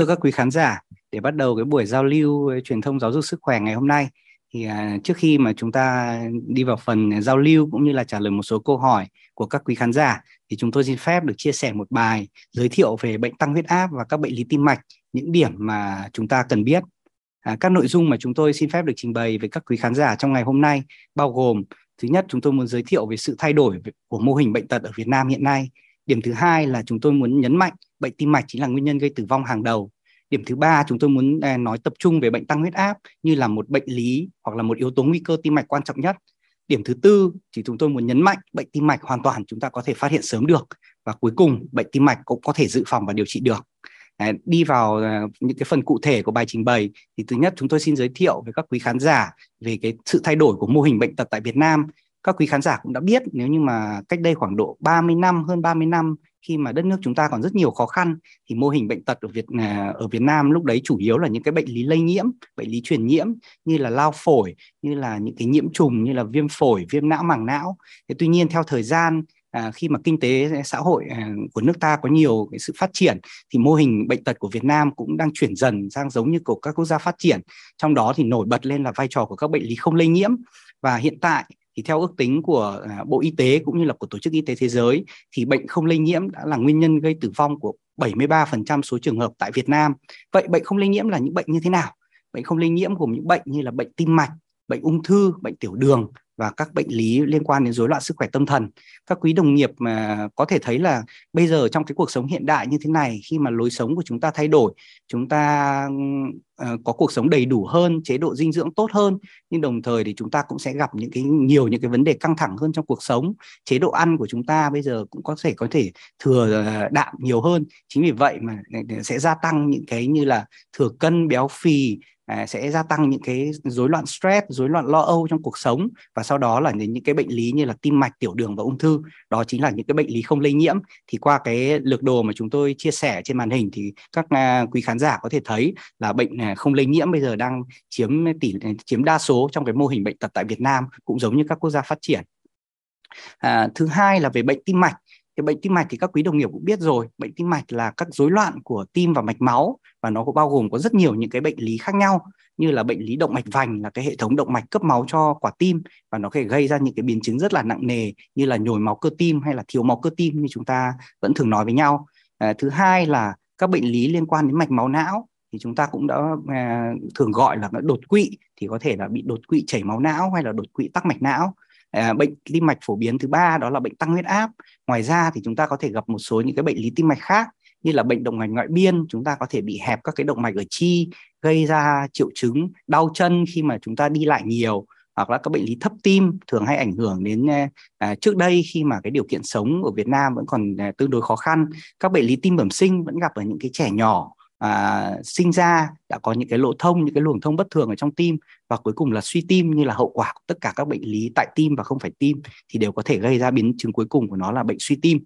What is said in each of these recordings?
thưa các quý khán giả, để bắt đầu cái buổi giao lưu truyền thông giáo dục sức khỏe ngày hôm nay thì à, trước khi mà chúng ta đi vào phần giao lưu cũng như là trả lời một số câu hỏi của các quý khán giả thì chúng tôi xin phép được chia sẻ một bài giới thiệu về bệnh tăng huyết áp và các bệnh lý tim mạch, những điểm mà chúng ta cần biết. À, các nội dung mà chúng tôi xin phép được trình bày với các quý khán giả trong ngày hôm nay bao gồm thứ nhất chúng tôi muốn giới thiệu về sự thay đổi của mô hình bệnh tật ở Việt Nam hiện nay Điểm thứ hai là chúng tôi muốn nhấn mạnh bệnh tim mạch chính là nguyên nhân gây tử vong hàng đầu. Điểm thứ ba chúng tôi muốn à, nói tập trung về bệnh tăng huyết áp như là một bệnh lý hoặc là một yếu tố nguy cơ tim mạch quan trọng nhất. Điểm thứ tư thì chúng tôi muốn nhấn mạnh bệnh tim mạch hoàn toàn chúng ta có thể phát hiện sớm được và cuối cùng bệnh tim mạch cũng có thể dự phòng và điều trị được. đi vào à, những cái phần cụ thể của bài trình bày thì thứ nhất chúng tôi xin giới thiệu với các quý khán giả về cái sự thay đổi của mô hình bệnh tật tại Việt Nam các quý khán giả cũng đã biết nếu như mà cách đây khoảng độ 30 năm hơn 30 năm khi mà đất nước chúng ta còn rất nhiều khó khăn thì mô hình bệnh tật ở Việt à, ở Việt Nam lúc đấy chủ yếu là những cái bệnh lý lây nhiễm, bệnh lý truyền nhiễm như là lao phổi, như là những cái nhiễm trùng như là viêm phổi, viêm não màng não. Thế tuy nhiên theo thời gian À, khi mà kinh tế xã hội à, của nước ta có nhiều cái sự phát triển thì mô hình bệnh tật của Việt Nam cũng đang chuyển dần sang giống như của các quốc gia phát triển trong đó thì nổi bật lên là vai trò của các bệnh lý không lây nhiễm và hiện tại thì theo ước tính của à, Bộ Y tế cũng như là của Tổ chức Y tế Thế giới thì bệnh không lây nhiễm đã là nguyên nhân gây tử vong của 73% số trường hợp tại Việt Nam. Vậy bệnh không lây nhiễm là những bệnh như thế nào? Bệnh không lây nhiễm gồm những bệnh như là bệnh tim mạch, bệnh ung thư, bệnh tiểu đường và các bệnh lý liên quan đến rối loạn sức khỏe tâm thần. Các quý đồng nghiệp mà có thể thấy là bây giờ trong cái cuộc sống hiện đại như thế này khi mà lối sống của chúng ta thay đổi, chúng ta Ờ, có cuộc sống đầy đủ hơn chế độ dinh dưỡng tốt hơn nhưng đồng thời thì chúng ta cũng sẽ gặp những cái nhiều những cái vấn đề căng thẳng hơn trong cuộc sống chế độ ăn của chúng ta bây giờ cũng có thể có thể thừa ờ, đạm nhiều hơn chính vì vậy mà sẽ gia tăng những cái như là thừa cân béo phì à, sẽ gia tăng những cái rối loạn stress, rối loạn lo âu trong cuộc sống và sau đó là những cái bệnh lý như là tim mạch, tiểu đường và ung thư. Đó chính là những cái bệnh lý không lây nhiễm. Thì qua cái lược đồ mà chúng tôi chia sẻ trên màn hình thì các à, quý khán giả có thể thấy là bệnh à, không lây nhiễm bây giờ đang chiếm tỷ chiếm đa số trong cái mô hình bệnh tật tại Việt Nam cũng giống như các quốc gia phát triển. À, thứ hai là về bệnh tim mạch. Thì bệnh tim mạch thì các quý đồng nghiệp cũng biết rồi, bệnh tim mạch là các rối loạn của tim và mạch máu và nó cũng bao gồm có rất nhiều những cái bệnh lý khác nhau như là bệnh lý động mạch vành là cái hệ thống động mạch cấp máu cho quả tim và nó có thể gây ra những cái biến chứng rất là nặng nề như là nhồi máu cơ tim hay là thiếu máu cơ tim như chúng ta vẫn thường nói với nhau. À, thứ hai là các bệnh lý liên quan đến mạch máu não thì chúng ta cũng đã à, thường gọi là đột quỵ thì có thể là bị đột quỵ chảy máu não hay là đột quỵ tắc mạch não à, bệnh tim mạch phổ biến thứ ba đó là bệnh tăng huyết áp ngoài ra thì chúng ta có thể gặp một số những cái bệnh lý tim mạch khác như là bệnh động mạch ngoại biên chúng ta có thể bị hẹp các cái động mạch ở chi gây ra triệu chứng đau chân khi mà chúng ta đi lại nhiều hoặc là các bệnh lý thấp tim thường hay ảnh hưởng đến à, à trước đây khi mà cái điều kiện sống ở Việt Nam vẫn còn à, tương đối khó khăn các bệnh lý tim bẩm sinh vẫn gặp ở những cái trẻ nhỏ à, sinh ra đã có những cái lỗ thông những cái luồng thông bất thường ở trong tim và cuối cùng là suy tim như là hậu quả của tất cả các bệnh lý tại tim và không phải tim thì đều có thể gây ra biến chứng cuối cùng của nó là bệnh suy tim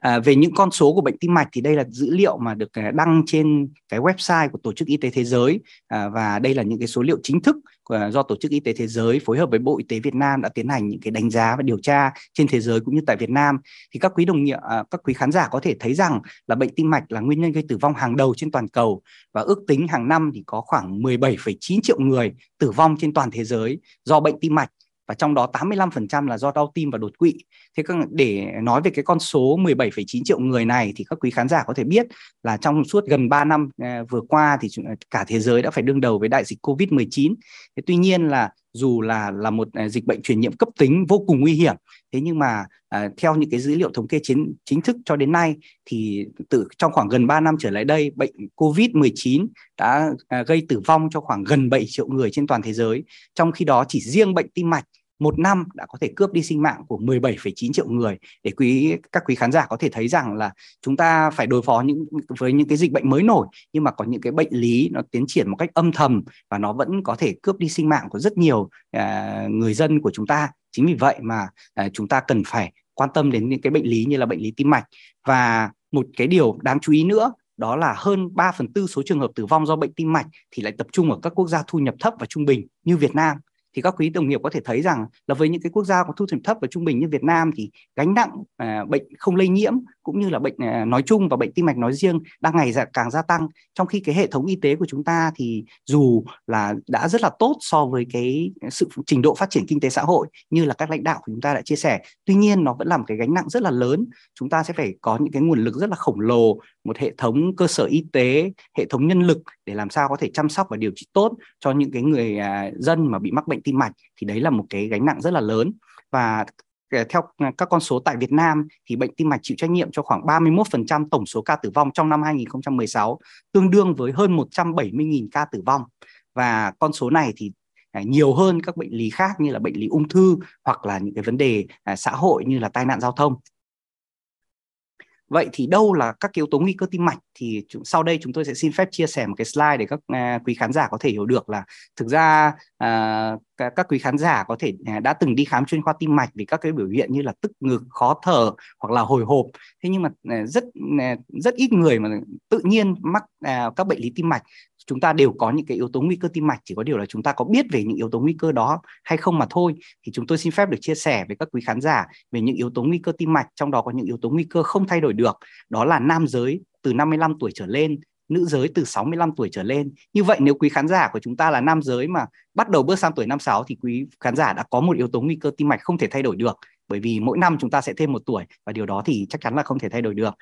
À, về những con số của bệnh tim mạch thì đây là dữ liệu mà được à, đăng trên cái website của Tổ chức Y tế Thế giới à, và đây là những cái số liệu chính thức của, à, do Tổ chức Y tế Thế giới phối hợp với Bộ Y tế Việt Nam đã tiến hành những cái đánh giá và điều tra trên thế giới cũng như tại Việt Nam. Thì các quý đồng nghiệp, à, các quý khán giả có thể thấy rằng là bệnh tim mạch là nguyên nhân gây tử vong hàng đầu trên toàn cầu và ước tính hàng năm thì có khoảng 17,9 triệu người tử vong trên toàn thế giới do bệnh tim mạch và trong đó 85% là do đau tim và đột quỵ. Thế các, để nói về cái con số 17,9 triệu người này thì các quý khán giả có thể biết là trong suốt gần 3 năm à, vừa qua thì à, cả thế giới đã phải đương đầu với đại dịch Covid-19. Thế tuy nhiên là dù là là một à, dịch bệnh truyền nhiễm cấp tính vô cùng nguy hiểm thế nhưng mà à, theo những cái dữ liệu thống kê chính chính thức cho đến nay thì từ trong khoảng gần 3 năm trở lại đây bệnh Covid-19 đã à, gây tử vong cho khoảng gần 7 triệu người trên toàn thế giới trong khi đó chỉ riêng bệnh tim mạch một năm đã có thể cướp đi sinh mạng của 17,9 triệu người để quý các quý khán giả có thể thấy rằng là chúng ta phải đối phó những với những cái dịch bệnh mới nổi nhưng mà có những cái bệnh lý nó tiến triển một cách âm thầm và nó vẫn có thể cướp đi sinh mạng của rất nhiều à, người dân của chúng ta chính vì vậy mà à, chúng ta cần phải quan tâm đến những cái bệnh lý như là bệnh lý tim mạch và một cái điều đáng chú ý nữa đó là hơn 3 phần tư số trường hợp tử vong do bệnh tim mạch thì lại tập trung ở các quốc gia thu nhập thấp và trung bình như Việt Nam thì các quý đồng nghiệp có thể thấy rằng là với những cái quốc gia có thu nhập thấp và trung bình như Việt Nam thì gánh nặng à, bệnh không lây nhiễm cũng như là bệnh à, nói chung và bệnh tim mạch nói riêng đang ngày dạ, càng gia tăng trong khi cái hệ thống y tế của chúng ta thì dù là đã rất là tốt so với cái sự trình độ phát triển kinh tế xã hội như là các lãnh đạo của chúng ta đã chia sẻ tuy nhiên nó vẫn làm cái gánh nặng rất là lớn chúng ta sẽ phải có những cái nguồn lực rất là khổng lồ một hệ thống cơ sở y tế hệ thống nhân lực để làm sao có thể chăm sóc và điều trị tốt cho những cái người à, dân mà bị mắc bệnh tim mạch thì đấy là một cái gánh nặng rất là lớn và Ờ, theo ờ, các con số tại Việt Nam thì bệnh tim mạch chịu trách nhiệm cho khoảng 31% tổng số ca tử vong trong năm 2016, tương đương với hơn 170.000 ca tử vong. Và con số này thì ờ, nhiều hơn các bệnh lý khác như là bệnh lý ung thư hoặc là những cái vấn đề xã hội như là tai nạn giao thông. Vậy thì đâu là các yếu tố nguy cơ tim mạch thì chúng, sau đây chúng tôi sẽ xin phép chia sẻ một cái slide để các uh, quý khán giả có thể hiểu được là thực ra uh, à, các, các quý khán giả có thể uh, đã từng đi khám chuyên khoa tim mạch vì các cái biểu hiện như là tức ngực, khó thở hoặc là hồi hộp. Thế nhưng mà uh, rất uh, rất ít người mà tự nhiên mắc uh, các bệnh lý tim mạch chúng ta đều có những cái yếu tố nguy cơ tim mạch chỉ có điều là chúng ta có biết về những yếu tố nguy cơ đó hay không mà thôi thì chúng tôi xin phép được chia sẻ với các quý khán giả về những yếu tố nguy cơ tim mạch trong đó có những yếu tố nguy cơ không thay đổi được đó là nam giới từ 55 tuổi trở lên nữ giới từ 65 tuổi trở lên. Như vậy nếu quý khán giả của chúng ta là nam giới mà bắt đầu bước sang tuổi 56 thì quý khán giả đã có một yếu tố nguy cơ tim mạch không thể thay đổi được bởi vì mỗi năm chúng ta sẽ thêm một tuổi và điều đó thì chắc chắn là không thể thay đổi được.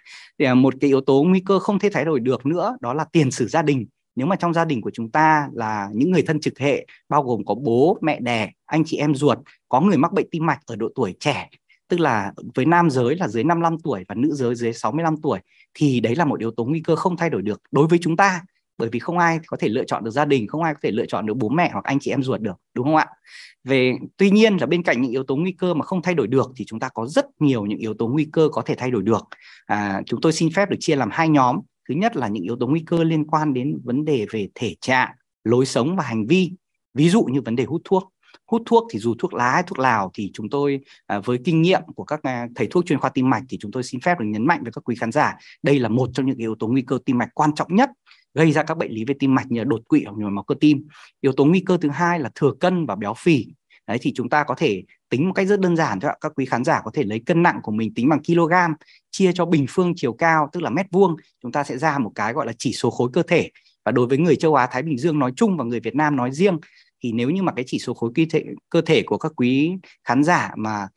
À, một cái yếu tố nguy cơ không thể thay đổi được nữa đó là tiền sử gia đình nếu mà trong gia đình của chúng ta là những người thân trực hệ bao gồm có bố mẹ đẻ anh chị em ruột có người mắc bệnh tim mạch ở độ tuổi trẻ tức là với nam giới là dưới 55 tuổi và nữ giới dưới 65 tuổi thì đấy là một yếu tố nguy cơ không thay đổi được đối với chúng ta bởi vì không ai có thể lựa chọn được gia đình không ai có thể lựa chọn được bố mẹ hoặc anh chị em ruột được đúng không ạ về tuy nhiên là bên cạnh những yếu tố nguy cơ mà không thay đổi được thì chúng ta có rất nhiều những yếu tố nguy cơ có thể thay đổi được à, chúng tôi xin phép được chia làm hai nhóm thứ nhất là những yếu tố nguy cơ liên quan đến vấn đề về thể trạng lối sống và hành vi ví dụ như vấn đề hút thuốc hút thuốc thì dù thuốc lá hay thuốc lào thì chúng tôi à, với kinh nghiệm của các à, thầy thuốc chuyên khoa tim mạch thì chúng tôi xin phép được nhấn mạnh với các quý khán giả đây là một trong những yếu tố nguy cơ tim mạch quan trọng nhất gây ra các bệnh lý về tim mạch như đột quỵ hoặc nhồi máu cơ tim yếu tố nguy cơ thứ hai là thừa cân và béo phì đấy thì chúng ta có thể tính một cách rất đơn giản cho các quý khán giả có thể lấy cân nặng của mình tính bằng kg chia cho bình phương chiều cao tức là mét vuông chúng ta sẽ ra một cái gọi là chỉ số khối cơ thể và đối với người châu Á Thái Bình Dương nói chung và người Việt Nam nói riêng thì nếu như mà cái chỉ số khối cơ thể, cơ thể của các quý khán giả mà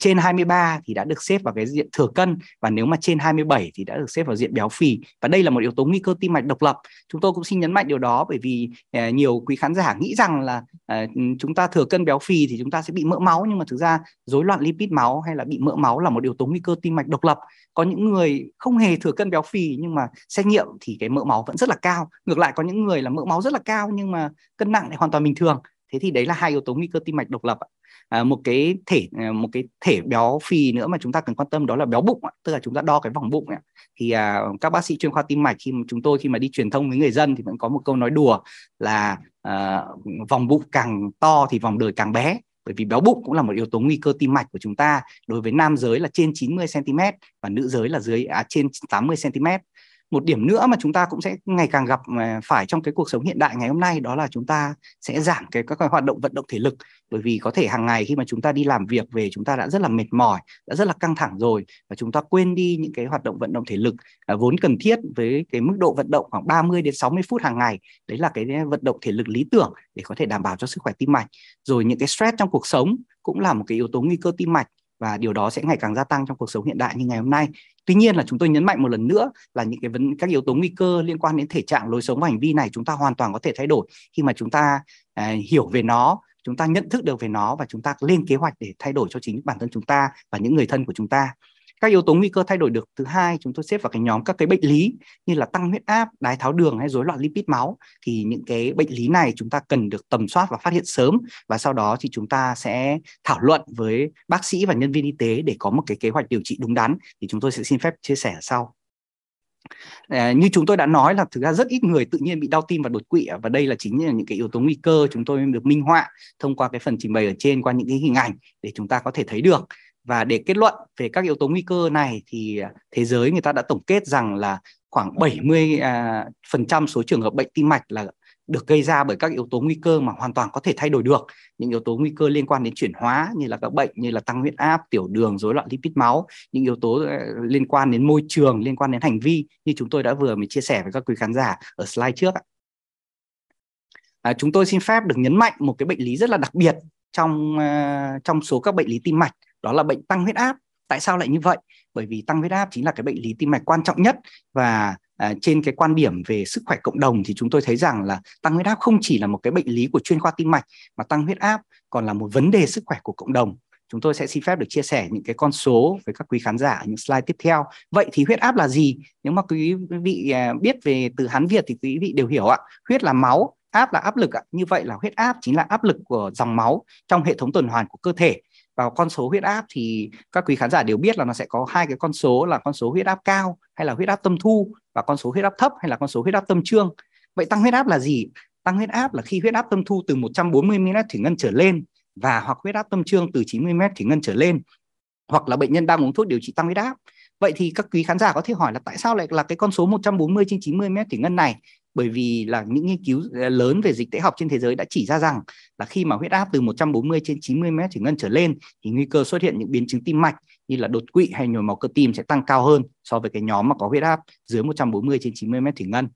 trên 23 thì đã được xếp vào cái diện thừa cân và nếu mà trên 27 thì đã được xếp vào diện béo phì và đây là một yếu tố nguy cơ tim mạch độc lập chúng tôi cũng xin nhấn mạnh điều đó bởi vì à, nhiều quý khán giả nghĩ rằng là à, chúng ta thừa cân béo phì thì chúng ta sẽ bị mỡ máu nhưng mà thực ra rối loạn lipid máu hay là bị mỡ máu là một yếu tố nguy cơ tim mạch độc lập có những người không hề thừa cân béo phì nhưng mà xét nghiệm thì cái mỡ máu vẫn rất là cao ngược lại có những người là mỡ máu rất là cao nhưng mà cân nặng lại hoàn toàn bình thường thế thì đấy là hai yếu tố nguy cơ tim mạch độc lập ạ. À, một cái thể à, một cái thể béo phì nữa mà chúng ta cần quan tâm đó là béo bụng ạ. tức là chúng ta đo cái vòng bụng ạ. thì à, các bác sĩ chuyên khoa tim mạch khi mà chúng tôi khi mà đi truyền thông với người dân thì vẫn có một câu nói đùa là à, vòng bụng càng to thì vòng đời càng bé bởi vì béo bụng cũng là một yếu tố nguy cơ tim mạch của chúng ta đối với nam giới là trên 90 cm và nữ giới là dưới à, trên 80 cm một điểm nữa mà chúng ta cũng sẽ ngày càng gặp phải trong cái cuộc sống hiện đại ngày hôm nay đó là chúng ta sẽ giảm cái các cái hoạt động vận động thể lực bởi vì có thể hàng ngày khi mà chúng ta đi làm việc về chúng ta đã rất là mệt mỏi đã rất là căng thẳng rồi và chúng ta quên đi những cái hoạt động vận động thể lực à, vốn cần thiết với cái mức độ vận động khoảng 30 đến 60 phút hàng ngày đấy là cái vận động thể lực lý tưởng để có thể đảm bảo cho sức khỏe tim mạch rồi những cái stress trong cuộc sống cũng là một cái yếu tố nguy cơ tim mạch và điều đó sẽ ngày càng gia tăng trong cuộc sống hiện đại như ngày hôm nay tuy nhiên là chúng tôi nhấn mạnh một lần nữa là những cái vấn các yếu tố nguy cơ liên quan đến thể trạng lối sống và hành vi này chúng ta hoàn toàn có thể thay đổi khi mà chúng ta uh, hiểu về nó chúng ta nhận thức được về nó và chúng ta lên kế hoạch để thay đổi cho chính bản thân chúng ta và những người thân của chúng ta các yếu tố nguy cơ thay đổi được thứ hai chúng tôi xếp vào cái nhóm các cái bệnh lý như là tăng huyết áp đái tháo đường hay rối loạn lipid máu thì những cái bệnh lý này chúng ta cần được tầm soát và phát hiện sớm và sau đó thì chúng ta sẽ thảo luận với bác sĩ và nhân viên y tế để có một cái kế hoạch điều trị đúng đắn thì chúng tôi sẽ xin phép chia sẻ sau à, như chúng tôi đã nói là thực ra rất ít người tự nhiên bị đau tim và đột quỵ và đây là chính là những cái yếu tố nguy cơ chúng tôi được minh họa thông qua cái phần trình bày ở trên qua những cái hình ảnh để chúng ta có thể thấy được và để kết luận về các yếu tố nguy cơ này thì à, thế giới người ta đã tổng kết rằng là khoảng 70 à, phần trăm số trường hợp bệnh tim mạch là được gây ra bởi các yếu tố nguy cơ mà hoàn toàn có thể thay đổi được những yếu tố nguy cơ liên quan đến chuyển hóa như là các bệnh như là tăng huyết áp tiểu đường rối loạn lipid máu những yếu tố à, liên quan đến môi trường liên quan đến hành vi như chúng tôi đã vừa mới chia sẻ với các quý khán giả ở slide trước à, chúng tôi xin phép được nhấn mạnh một cái bệnh lý rất là đặc biệt trong à, trong số các bệnh lý tim mạch đó là bệnh tăng huyết áp tại sao lại như vậy bởi vì tăng huyết áp chính là cái bệnh lý tim mạch quan trọng nhất và À, trên cái quan điểm về sức khỏe cộng đồng thì chúng tôi thấy rằng là tăng huyết áp không chỉ là một cái bệnh lý của chuyên khoa tim mạch mà tăng huyết áp còn là một vấn đề sức khỏe của cộng đồng chúng tôi sẽ xin phép được chia sẻ những cái con số với các quý khán giả ở những slide tiếp theo. Vậy thì huyết áp là gì? Nếu mà quý vị à, biết về từ Hán Việt thì quý vị đều hiểu ạ. Huyết là máu, áp là áp lực ạ. Như vậy là huyết áp chính là áp lực của dòng máu trong hệ thống tuần hoàn của cơ thể vào con số huyết áp thì các quý khán giả đều biết là nó sẽ có hai cái con số là con số huyết áp cao hay là huyết áp tâm thu và con số huyết áp thấp hay là con số huyết áp tâm trương. Vậy tăng huyết áp là gì? Tăng huyết áp là khi huyết áp tâm thu từ 140 mm thủy ngân trở lên và hoặc huyết áp tâm trương từ 90 mm thủy ngân trở lên hoặc là bệnh nhân đang uống thuốc điều trị tăng huyết áp. Vậy thì các quý khán giả có thể hỏi là tại sao lại là cái con số 140 trên 90 mm thủy ngân này bởi vì là những nghiên cứu à, lớn về dịch tễ học trên thế giới đã chỉ ra rằng là khi mà huyết áp từ 140 trên 90 mét thủy ngân trở lên thì nguy cơ xuất hiện những biến chứng tim mạch như là đột quỵ hay nhồi máu cơ tim sẽ tăng cao hơn so với cái nhóm mà có huyết áp dưới 140 trên 90 mét thủy ngân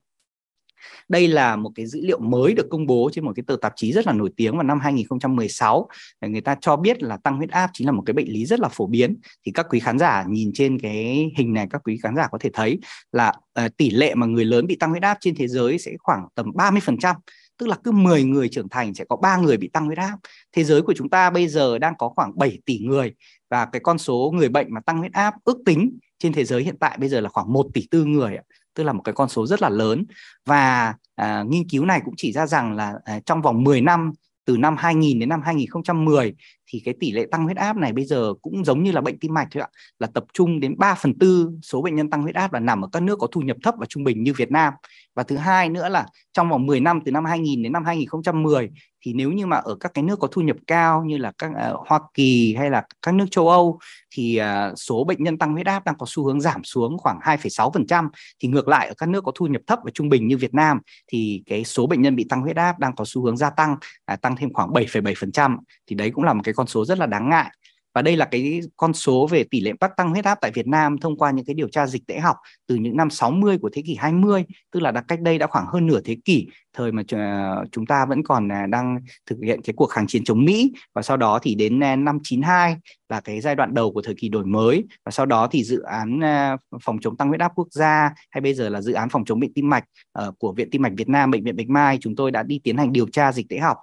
đây là một cái dữ liệu mới được công bố trên một cái tờ tạp chí rất là nổi tiếng vào năm 2016. Người ta cho biết là tăng huyết áp chính là một cái bệnh lý rất là phổ biến. Thì các quý khán giả nhìn trên cái hình này các quý khán giả có thể thấy là uh, tỷ lệ mà người lớn bị tăng huyết áp trên thế giới sẽ khoảng tầm 30% tức là cứ 10 người trưởng thành sẽ có 3 người bị tăng huyết áp. Thế giới của chúng ta bây giờ đang có khoảng 7 tỷ người và cái con số người bệnh mà tăng huyết áp ước tính trên thế giới hiện tại bây giờ là khoảng 1 tỷ tư người tức là một cái con số rất là lớn và à, nghiên cứu này cũng chỉ ra rằng là à, trong vòng 10 năm từ năm 2000 đến năm 2010 thì cái tỷ lệ tăng huyết áp này bây giờ cũng giống như là bệnh tim mạch thôi ạ, là tập trung đến 3 phần tư số bệnh nhân tăng huyết áp là nằm ở các nước có thu nhập thấp và trung bình như Việt Nam. Và thứ hai nữa là trong vòng 10 năm từ năm 2000 đến năm 2010 thì nếu như mà ở các cái nước có thu nhập cao như là các uh, Hoa Kỳ hay là các nước châu Âu thì uh, số bệnh nhân tăng huyết áp đang có xu hướng giảm xuống khoảng 2,6% thì ngược lại ở các nước có thu nhập thấp và trung bình như Việt Nam thì cái số bệnh nhân bị tăng huyết áp đang có xu hướng gia tăng uh, tăng thêm khoảng 7,7% thì đấy cũng là một cái con số rất là đáng ngại và đây là cái con số về tỷ lệ mắc tăng huyết áp tại Việt Nam thông qua những cái điều tra dịch tễ học từ những năm 60 của thế kỷ 20, tức là đã cách đây đã khoảng hơn nửa thế kỷ, thời mà ờ, chúng ta vẫn còn à, đang thực hiện cái cuộc kháng chiến chống Mỹ và sau đó thì đến à, năm 92 là cái giai đoạn đầu của thời kỳ đổi mới và sau đó thì dự án à, phòng chống tăng huyết áp quốc gia hay bây giờ là dự án phòng chống bệnh tim mạch ờ, của Viện Tim mạch Việt Nam bệnh viện Bạch Mai chúng tôi đã đi tiến hành điều tra dịch tễ học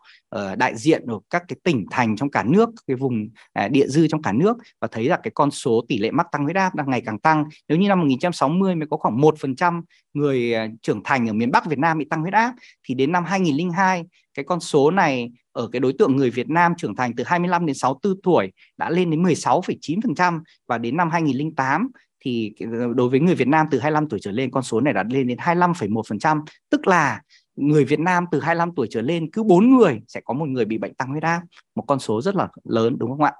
đại diện ở các cái tỉnh thành trong cả nước, cái vùng à, địa dư trong cả nước và thấy là cái con số tỷ lệ mắc tăng huyết áp đang ngày càng tăng. Nếu như năm 1960 mới có khoảng 1% người à, trưởng thành ở miền Bắc Việt Nam bị tăng huyết áp thì đến năm 2002 cái con số này ở cái đối tượng người Việt Nam trưởng thành từ 25 đến 64 tuổi đã lên đến 16,9% và đến năm 2008 thì ờ, đối với người Việt Nam từ 25 tuổi trở lên con số này đã lên đến 25,1%, tức là người Việt Nam từ 25 tuổi trở lên cứ 4 người sẽ có một người bị bệnh tăng huyết áp, một con số rất là lớn đúng không ạ?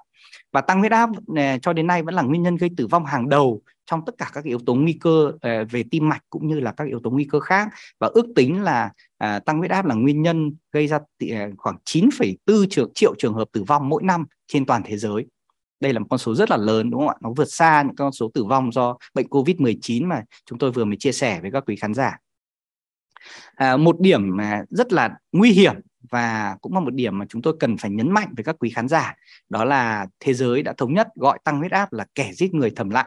Và tăng huyết áp ờ, cho đến nay vẫn là nguyên nhân gây tử vong hàng đầu trong tất cả các yếu tố nguy cơ ờ, về tim mạch cũng như là các yếu tố nguy cơ khác và ước tính là à, tăng huyết áp là nguyên nhân gây ra ờ, khoảng 9,4 triệu, triệu trường hợp tử vong mỗi năm trên toàn thế giới đây là một con số rất là lớn đúng không ạ nó vượt xa những con số tử vong do bệnh covid 19 mà chúng tôi vừa mới chia sẻ với các quý khán giả à, một điểm rất là nguy hiểm và cũng là một điểm mà chúng tôi cần phải nhấn mạnh với các quý khán giả đó là thế giới đã thống nhất gọi tăng huyết áp là kẻ giết người thầm lặng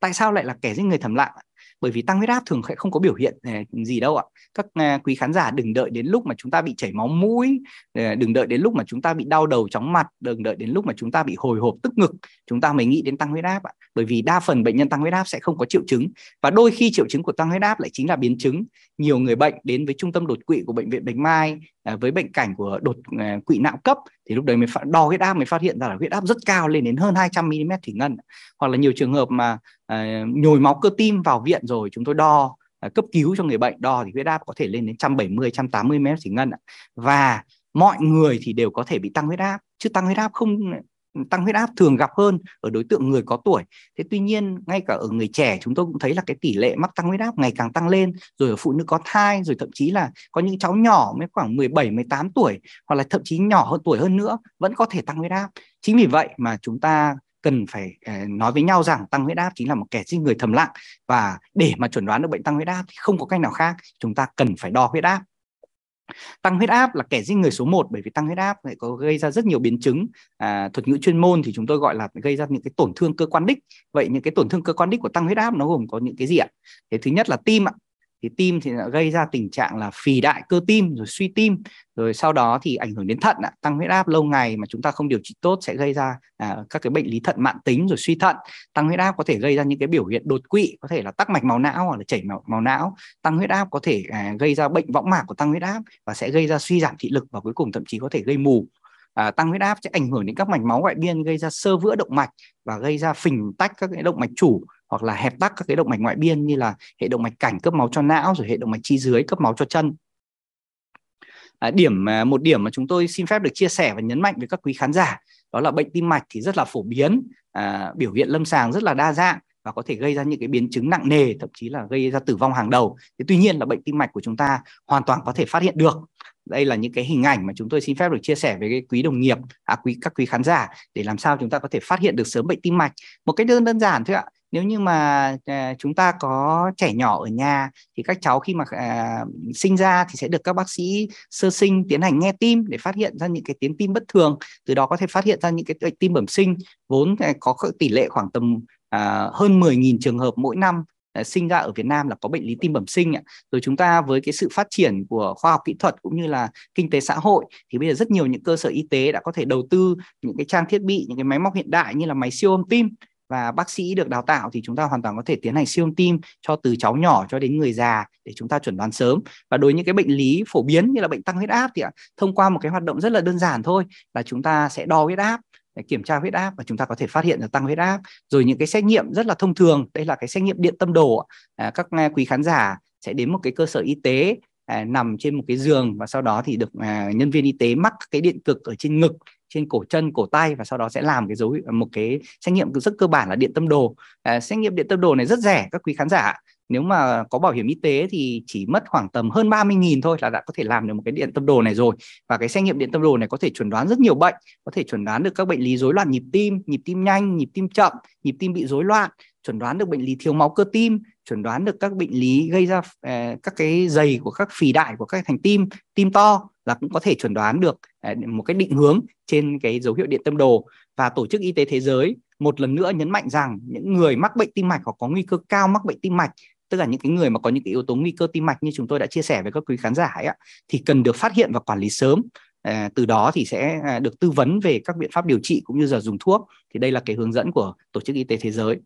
tại sao lại là kẻ giết người thầm lặng bởi vì tăng huyết áp thường không có biểu hiện ờ, gì đâu ạ các ờ, quý khán giả đừng đợi đến lúc mà chúng ta bị chảy máu mũi ờ, đừng đợi đến lúc mà chúng ta bị đau đầu chóng mặt đừng đợi đến lúc mà chúng ta bị hồi hộp tức ngực chúng ta mới nghĩ đến tăng huyết áp ạ bởi vì đa phần bệnh nhân tăng huyết áp sẽ không có triệu chứng và đôi khi triệu chứng của tăng huyết áp lại chính là biến chứng nhiều người bệnh đến với trung tâm đột quỵ của bệnh viện bạch mai Ờ, với bệnh cảnh của đột ờ, quỵ não cấp thì lúc đấy mới đo huyết áp mới phát hiện ra là huyết áp rất cao lên đến hơn 200 mm thủy ngân hoặc là nhiều trường hợp mà ờ, nhồi máu cơ tim vào viện rồi chúng tôi đo cấp cứu cho người bệnh đo thì huyết áp có thể lên đến 170 180 mm thủy ngân và mọi người thì đều có thể bị tăng huyết áp chứ tăng huyết áp không tăng huyết áp thường gặp hơn ở đối tượng người có tuổi. Thế tuy nhiên ngay cả ở người trẻ chúng tôi cũng thấy là cái tỷ lệ mắc tăng huyết áp ngày càng tăng lên rồi ở phụ nữ có thai rồi thậm chí là có những cháu nhỏ mới khoảng 17 18 tuổi hoặc là thậm chí nhỏ hơn tuổi hơn nữa vẫn có thể tăng huyết áp. Chính vì vậy mà chúng ta cần phải à, nói với nhau rằng tăng huyết áp chính là một kẻ giết người thầm lặng và để mà chuẩn đoán được bệnh tăng huyết áp thì không có cách nào khác chúng ta cần phải đo huyết áp tăng huyết áp là kẻ giết người số 1 bởi vì tăng huyết áp lại có gây ra rất nhiều biến chứng à, thuật ngữ chuyên môn thì chúng tôi gọi là gây ra những cái tổn thương cơ quan đích vậy những cái tổn thương cơ quan đích của tăng huyết áp nó gồm có những cái gì ạ cái thứ nhất là tim ạ thì tim thì gây ra tình trạng là phì đại cơ tim rồi suy tim rồi sau đó thì ảnh hưởng đến thận ạ tăng huyết áp lâu ngày mà chúng ta không điều trị tốt sẽ gây ra à, các cái bệnh lý thận mạn tính rồi suy thận tăng huyết áp có thể gây ra những cái biểu hiện đột quỵ có thể là tắc mạch máu não hoặc là chảy máu, máu não tăng huyết áp có thể à, gây ra bệnh võng mạc của tăng huyết áp và sẽ gây ra suy giảm thị lực và cuối cùng thậm chí có thể gây mù à, tăng huyết áp sẽ ảnh hưởng đến các mạch máu ngoại biên gây ra sơ vữa động mạch và gây ra phình tách các cái động mạch chủ hoặc là hẹp tắc các cái động mạch ngoại biên như là hệ động mạch cảnh cấp máu cho não rồi hệ động mạch chi dưới cấp máu cho chân à, điểm à, một điểm mà chúng tôi xin phép được chia sẻ và nhấn mạnh với các quý khán giả đó là bệnh tim mạch thì rất là phổ biến à, biểu hiện lâm sàng rất là đa dạng và có thể gây ra những cái biến chứng nặng nề thậm chí là gây ra tử vong hàng đầu thế tuy nhiên là bệnh tim mạch của chúng ta hoàn toàn có thể phát hiện được đây là những cái hình ảnh mà chúng tôi xin phép được chia sẻ với cái quý đồng nghiệp à quý các quý khán giả để làm sao chúng ta có thể phát hiện được sớm bệnh tim mạch một cách đơn đơn giản thôi ạ nếu như mà uh, chúng ta có trẻ nhỏ ở nhà thì các cháu khi mà uh, sinh ra thì sẽ được các bác sĩ sơ sinh tiến hành nghe tim để phát hiện ra những cái tiếng tim bất thường từ đó có thể phát hiện ra những cái bệnh tim bẩm sinh vốn à, có tỷ lệ khoảng tầm uh, hơn 10.000 trường hợp mỗi năm sinh ra ở Việt Nam là có bệnh lý tim bẩm sinh ạ. Rồi chúng ta với cái sự phát triển của khoa học kỹ thuật cũng như là kinh tế xã hội thì bây giờ rất nhiều những cơ sở y tế đã có thể đầu tư những cái trang thiết bị, những cái máy móc hiện đại như là máy siêu âm tim và bác sĩ được đào tạo thì chúng ta hoàn toàn có thể tiến hành siêu tim cho từ cháu nhỏ cho đến người già để chúng ta chuẩn đoán sớm và đối với những cái bệnh lý phổ biến như là bệnh tăng huyết áp thì thông qua một cái hoạt động rất là đơn giản thôi là chúng ta sẽ đo huyết áp để kiểm tra huyết áp và chúng ta có thể phát hiện được tăng huyết áp rồi những cái xét nghiệm rất là thông thường đây là cái xét nghiệm điện tâm đồ à, các à, quý khán giả sẽ đến một cái cơ sở y tế à, nằm trên một cái giường và sau đó thì được nhân viên y tế mắc cái điện cực ở trên ngực trên cổ chân cổ tay và sau đó sẽ làm cái dấu một cái xét nghiệm rất cơ bản là điện tâm đồ à, xét nghiệm điện tâm đồ này rất rẻ các quý khán giả nếu mà có bảo hiểm y tế thì chỉ mất khoảng tầm hơn 30.000 thôi là đã có thể làm được một cái điện tâm đồ này rồi và cái xét nghiệm điện tâm đồ này có thể chuẩn đoán rất nhiều bệnh có thể chuẩn đoán được các bệnh lý rối loạn nhịp tim nhịp tim nhanh nhịp tim chậm nhịp tim bị rối loạn chuẩn đoán được bệnh lý thiếu máu cơ tim chuẩn đoán được các bệnh lý gây ra uh, các cái dày của các phì đại của các thành tim tim to là cũng có thể chuẩn đoán được à, một cái định hướng trên cái dấu hiệu điện tâm đồ và tổ chức y tế thế giới một lần nữa nhấn mạnh rằng những người mắc bệnh tim mạch hoặc có nguy cơ cao mắc bệnh tim mạch tức là những cái người mà có những cái yếu tố nguy cơ tim mạch như chúng tôi đã chia sẻ với các quý khán giả ấy, thì cần được phát hiện và quản lý sớm À, từ đó thì sẽ à, được tư vấn về các biện pháp điều trị cũng như giờ dùng thuốc thì đây là cái hướng dẫn của tổ chức y tế thế giới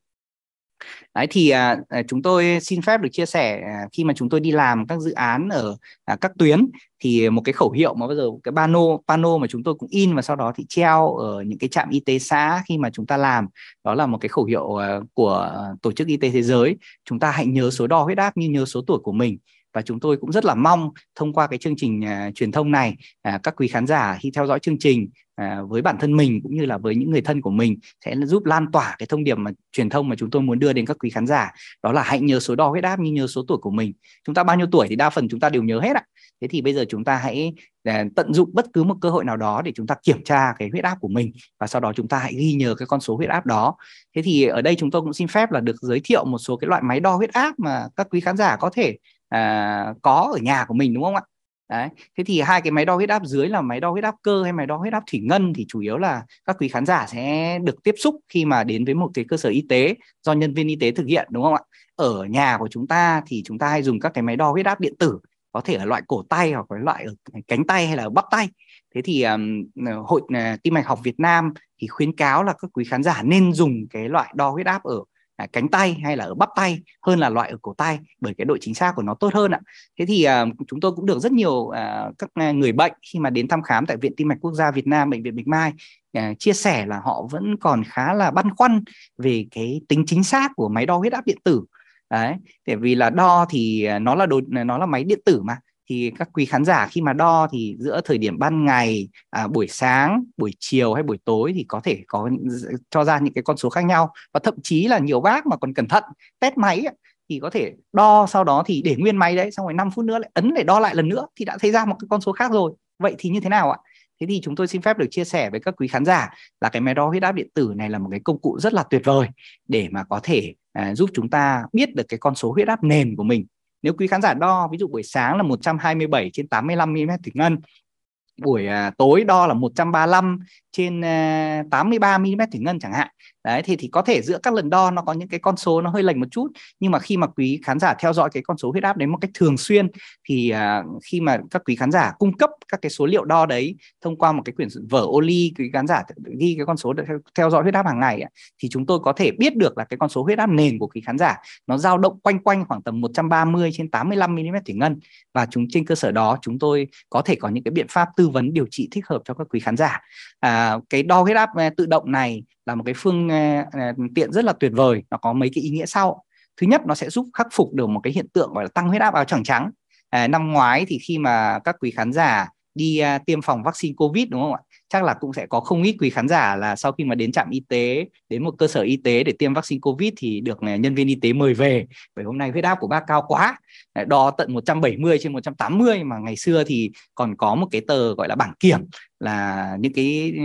Đấy thì à, à, chúng tôi xin phép được chia sẻ à, khi mà chúng tôi đi làm các dự án ở à, các tuyến thì một cái khẩu hiệu mà bây giờ cái pano pano mà chúng tôi cũng in và sau đó thì treo ở những cái trạm y tế xã khi mà chúng ta làm đó là một cái khẩu hiệu à, của tổ chức y tế thế giới chúng ta hãy nhớ số đo huyết áp như nhớ số tuổi của mình và chúng tôi cũng rất là mong thông qua cái chương trình uh, truyền thông này uh, các quý khán giả khi theo dõi chương trình uh, với bản thân mình cũng như là với những người thân của mình sẽ giúp lan tỏa cái thông điệp mà truyền thông mà chúng tôi muốn đưa đến các quý khán giả đó là hãy nhớ số đo huyết áp như nhớ số tuổi của mình chúng ta bao nhiêu tuổi thì đa phần chúng ta đều nhớ hết ạ thế thì bây giờ chúng ta hãy tận dụng bất cứ một cơ hội nào đó để chúng ta kiểm tra cái huyết áp của mình và sau đó chúng ta hãy ghi nhớ cái con số huyết áp đó thế thì ở đây chúng tôi cũng xin phép là được giới thiệu một số cái loại máy đo huyết áp mà các quý khán giả có thể à, có ở nhà của mình đúng không ạ Đấy. Thế thì hai cái máy đo huyết áp dưới là máy đo huyết áp cơ hay máy đo huyết áp thủy ngân thì chủ yếu là các quý khán giả sẽ được tiếp xúc khi mà đến với một cái cơ sở y tế do nhân viên y tế thực hiện đúng không ạ? Ở nhà của chúng ta thì chúng ta hay dùng các cái máy đo huyết áp điện tử có thể ở loại cổ tay hoặc là loại ở cánh tay hay là ở bắp tay. Thế thì um, hội uh, tim mạch học Việt Nam thì khuyến cáo là các quý khán giả nên dùng cái loại đo huyết áp ở à, cánh tay hay là ở bắp tay hơn là loại ở cổ tay bởi cái độ chính xác của nó tốt hơn ạ. Thế thì à, chúng tôi cũng được rất nhiều à, các à, người bệnh khi mà đến thăm khám tại Viện Tim mạch Quốc gia Việt Nam bệnh viện Bạch Mai à, chia sẻ là họ vẫn còn khá là băn khoăn về cái tính chính xác của máy đo huyết áp điện tử. Đấy, tại vì là đo thì à, nó là đồ nó là máy điện tử mà thì các quý khán giả khi mà đo thì giữa thời điểm ban ngày à, buổi sáng buổi chiều hay buổi tối thì có thể có cho ra những cái con số khác nhau và thậm chí là nhiều bác mà còn cẩn thận test máy thì có thể đo sau đó thì để nguyên máy đấy xong rồi 5 phút nữa lại ấn để đo lại lần nữa thì đã thấy ra một cái con số khác rồi vậy thì như thế nào ạ thế thì chúng tôi xin phép được chia sẻ với các quý khán giả là cái máy đo huyết áp điện tử này là một cái công cụ rất là tuyệt vời để mà có thể à, giúp chúng ta biết được cái con số huyết áp nền của mình nếu quý khán giả đo ví dụ buổi sáng là 127 trên 85 mm thủy ngân buổi à, tối đo là 135 trên 83 à, mm thủy ngân chẳng hạn đấy thì thì có thể giữa các lần đo nó có những cái con số nó hơi lệch một chút nhưng mà khi mà quý khán giả theo dõi cái con số huyết áp đấy một cách thường xuyên thì uh, khi mà các quý khán giả cung cấp các cái số liệu đo đấy thông qua một cái quyển vở Oli quý khán giả ghi cái con số theo, dõi huyết áp hàng ngày thì chúng tôi có thể biết được là cái con số huyết áp nền của quý khán giả nó dao động quanh quanh khoảng tầm 130 trên 85 mm thủy ngân và chúng trên cơ sở đó chúng tôi có thể có những cái biện pháp tư vấn điều trị thích hợp cho các quý khán giả à, cái đo huyết áp à, tự động này là một cái phương à, à, tiện rất là tuyệt vời nó có mấy cái ý nghĩa sau thứ nhất nó sẽ giúp khắc phục được một cái hiện tượng gọi là tăng huyết áp áo trắng trắng à, năm ngoái thì khi mà các quý khán giả đi uh, tiêm phòng vaccine covid đúng không ạ chắc là cũng sẽ có không ít quý khán giả là sau khi mà đến trạm y tế đến một cơ sở y tế để tiêm vaccine covid thì được à, nhân viên y tế mời về bởi hôm nay huyết áp của bác cao quá đo tận 170 trên 180 mà ngày xưa thì còn có một cái tờ gọi là bảng kiểm là những cái ừ,